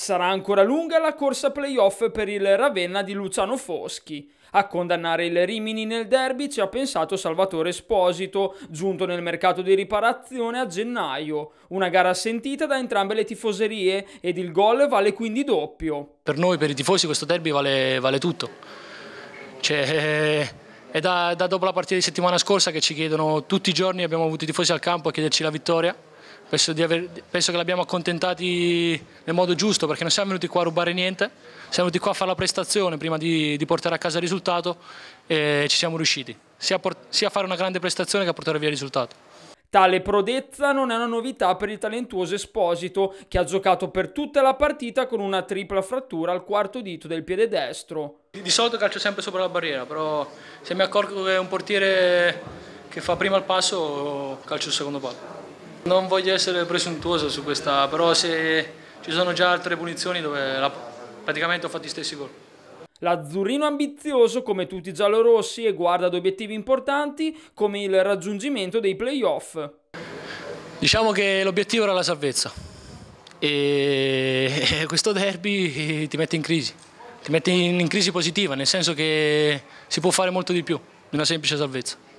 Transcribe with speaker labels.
Speaker 1: Sarà ancora lunga la corsa playoff per il Ravenna di Luciano Foschi. A condannare il Rimini nel derby ci ha pensato Salvatore Esposito, giunto nel mercato di riparazione a gennaio. Una gara sentita da entrambe le tifoserie ed il gol vale quindi doppio.
Speaker 2: Per noi, per i tifosi, questo derby vale, vale tutto. Cioè, è da, da dopo la partita di settimana scorsa che ci chiedono tutti i giorni, abbiamo avuto i tifosi al campo a chiederci la vittoria penso, aver, penso che l'abbiamo accontentati nel modo giusto perché non siamo venuti qua a rubare niente, siamo venuti qua a fare la prestazione prima di, di portare a casa il risultato e ci siamo riusciti, sia a fare una grande prestazione che a portare via il
Speaker 1: risultato. Tale prodezza non è una novità per il talentuoso Esposito, che ha giocato per tutta la partita con una tripla frattura al quarto dito del piede destro. Di solito calcio sempre sopra la barriera,
Speaker 2: però se mi accorgo che è un portiere che fa prima il passo, calcio il secondo palo. Non voglio essere presuntuoso su questa, però se ci sono già altre punizioni dove la, praticamente ho fatto gli stessi gol.
Speaker 1: L'azzurrino ambizioso come tutti i giallorossi e guarda ad obiettivi importanti come il raggiungimento dei playoff.
Speaker 2: Diciamo che l'obiettivo era la salvezza e questo derby ti mette in crisi, ti mette in crisi positiva nel senso
Speaker 1: che si può fare molto di più di una semplice salvezza.